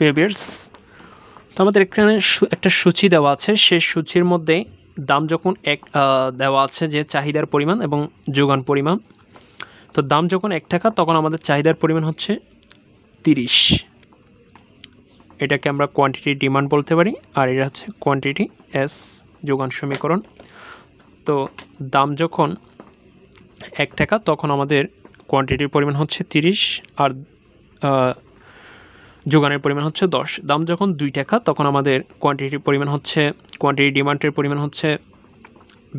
পেবিয়ার্স তো আমাদের এখানে একটা সূচি দেওয়া আছে সেই সূচির মধ্যে দাম যখন এক দেওয়া আছে যে চাহিদার পরিমাণ এবং যোগান পরিমাণ তো দাম যখন এক টাকা তখন আমাদের চাহিদার পরিমাণ হচ্ছে তিরিশ এটাকে আমরা কোয়ান্টিটি ডিমান্ড বলতে পারি আর এটা হচ্ছে কোয়ান্টিটি এস যোগান সমীকরণ তো দাম যখন এক টাকা তখন আমাদের কোয়ান্টিটির পরিমাণ হচ্ছে তিরিশ আর যোগানের পরিমাণ হচ্ছে দশ দাম যখন দুই টাকা তখন আমাদের কোয়ান্টিটির পরিমাণ হচ্ছে কোয়ান্টিটি ডিমান্ডের পরিমাণ হচ্ছে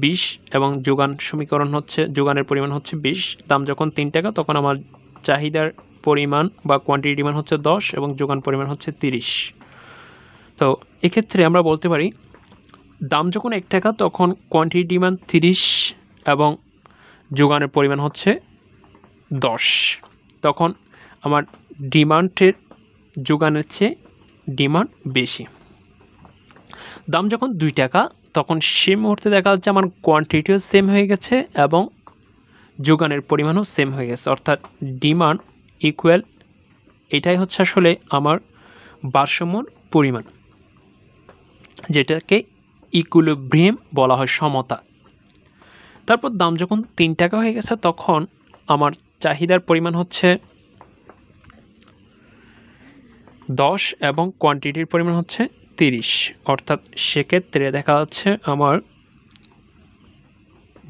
বিশ এবং যোগান সমীকরণ হচ্ছে যোগানের পরিমাণ হচ্ছে বিশ দাম যখন তিন টাকা তখন আমার চাহিদার পরিমাণ বা কোয়ান্টিটি ডিমান্ড হচ্ছে দশ এবং যোগান পরিমাণ হচ্ছে তিরিশ তো এক্ষেত্রে আমরা বলতে পারি দাম যখন এক টাকা তখন কোয়ান্টিটি ডিমান্ড তিরিশ এবং যোগানের পরিমাণ হচ্ছে দশ তখন আমার ডিমান্ডের যোগানের চেয়ে ডিমান্ড বেশি দাম যখন দুই টাকা তখন সে মুহূর্তে দেখা যাচ্ছে আমার কোয়ান্টিটিও সেম হয়ে গেছে এবং যোগানের পরিমাণও সেম হয়ে গেছে অর্থাৎ ডিমান্ড ইকুয়াল এটাই হচ্ছে আসলে আমার ভারসাম্যর পরিমাণ যেটাকে ইকুলিব্রিয়াম বলা হয় সমতা তারপর দাম যখন তিন টাকা হয়ে গেছে তখন আমার চাহিদার পরিমাণ হচ্ছে দশ এবং কোয়ান্টিটির পরিমাণ হচ্ছে তিরিশ অর্থাৎ সেক্ষেত্রে দেখা যাচ্ছে আমার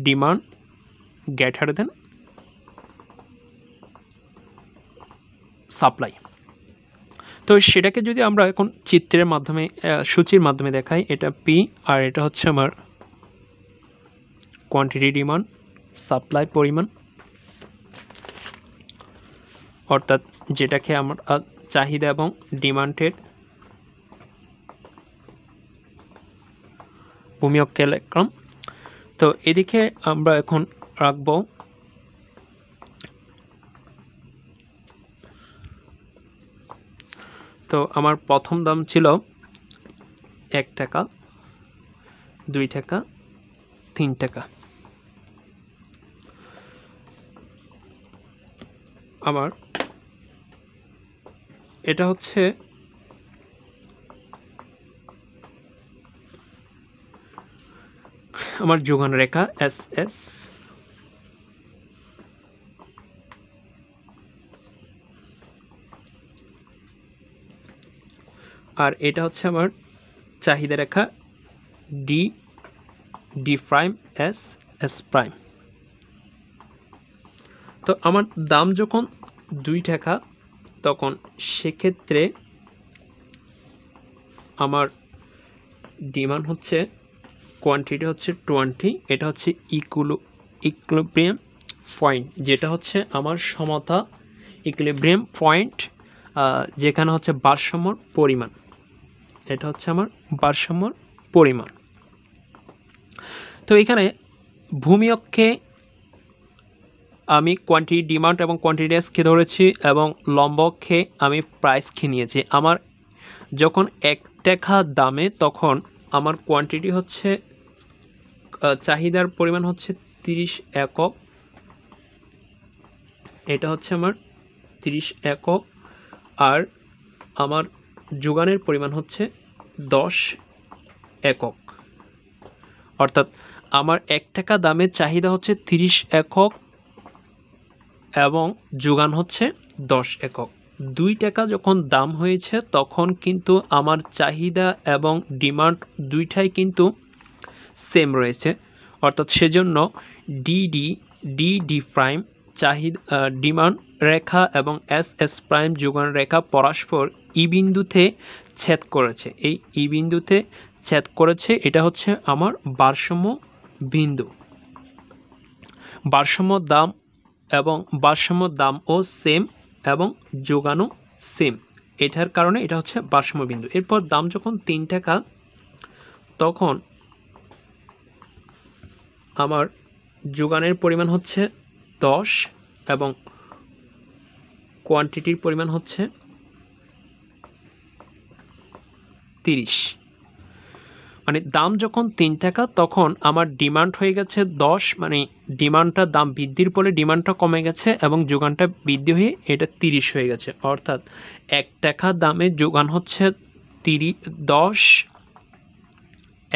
ডিমান্ড গ্যাটার দেন সাপ্লাই তো সেটাকে যদি আমরা এখন চিত্রের মাধ্যমে সূচির মাধ্যমে দেখাই এটা পি আর এটা হচ্ছে আমার কোয়ান্টিটি ডিমান্ড সাপ্লাই পরিমাণ অর্থাৎ যেটাকে আমরা চাহিদা এবং ডিমান্ডের ভূমি অক্ষালেক্রম তো এদিকে আমরা এখন রাখব তো আমার প্রথম দাম ছিল এক টাকা দুই টাকা তিন টাকা আমার এটা হচ্ছে আমার যোগান রেখা এস এস আর এটা হচ্ছে আমার চাহিদা রেখা D D prime S S prime তো আমার দাম যখন দুই টাকা তখন সেক্ষেত্রে আমার ডিমান্ড হচ্ছে কোয়ান্টিটি হচ্ছে টোয়েন্টি এটা হচ্ছে ইকুলো ইকুলিব্রিয়াম পয়েন্ট যেটা হচ্ছে আমার সমতা ইকুলিব্রিয়াম পয়েন্ট যেখানে হচ্ছে ভারসাম্যর পরিমাণ এটা হচ্ছে আমার ভারসাম্যর পরিমাণ তো এখানে ভূমি অক্ষে আমি কোয়ান্টিটি ডিমান্ড এবং কোয়ান্টিটি এসকে ধরেছি এবং লম্বক্ষে আমি প্রাইস খেয়ে নিয়েছি আমার যখন এক টাকা দামে তখন আমার কোয়ান্টিটি হচ্ছে চাহিদার পরিমাণ হচ্ছে 30 একক এটা হচ্ছে আমার 30 একক আর আমার যোগানের পরিমাণ হচ্ছে 10 একক অর্থাৎ আমার এক টাকা দামের চাহিদা হচ্ছে 30 একক এবং যোগান হচ্ছে দশ একক দুই টাকা যখন দাম হয়েছে তখন কিন্তু আমার চাহিদা এবং ডিমান্ড দুইটাই কিন্তু সেম রয়েছে অর্থাৎ সেজন্য ডিডি ডিডি প্রাইম চাহিদা ডিমান্ড রেখা এবং এস এস প্রাইম যোগান রেখা পরস্পর ই বিন্দুতে ছেদ করেছে এই ই বিন্দুতে ছেদ করেছে এটা হচ্ছে আমার বারসম্য বিন্দু বারসম্য দাম এবং ভারসাম্য দামও সেম এবং যোগানো সেম এটার কারণে এটা হচ্ছে ভারসাম্য বিন্দু এরপর দাম যখন তিন টাকা তখন আমার যোগানের পরিমাণ হচ্ছে দশ এবং কোয়ান্টিটির পরিমাণ হচ্ছে তিরিশ মানে দাম যখন তিন টাকা তখন আমার ডিমান্ড হয়ে গেছে দশ মানে ডিমান্ডটা দাম বৃদ্ধির ফলে ডিমান্ডটা কমে গেছে এবং যোগানটা বৃদ্ধি হয়ে এটা তিরিশ হয়ে গেছে অর্থাৎ এক টাকা দামে যোগান হচ্ছে তিরি দশ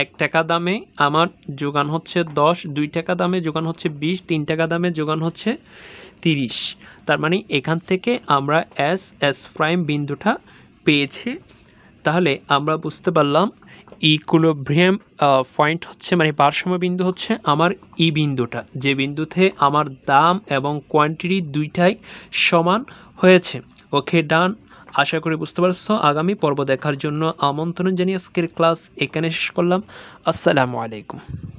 এক টাকা দামে আমার যোগান হচ্ছে দশ দুই টাকা দামে যোগান হচ্ছে বিশ তিন টাকা দামে যোগান হচ্ছে তিরিশ তার মানে এখান থেকে আমরা এস এস প্রাইম বিন্দুটা পেয়েছি তাহলে আমরা বুঝতে পারলাম ইকুলোভ্রিয়াম e পয়েন্ট হচ্ছে মানে পারসম্য বিন্দু হচ্ছে আমার ই e বিন্দুটা যে বিন্দুতে আমার দাম এবং কোয়ান্টিটি দুইটাই সমান হয়েছে ওকে ডান আশা করি বুঝতে পারছো আগামী পর্ব দেখার জন্য আমন্ত্রণ জানিয়ে আজকের ক্লাস এখানে শেষ করলাম আসসালামু আলাইকুম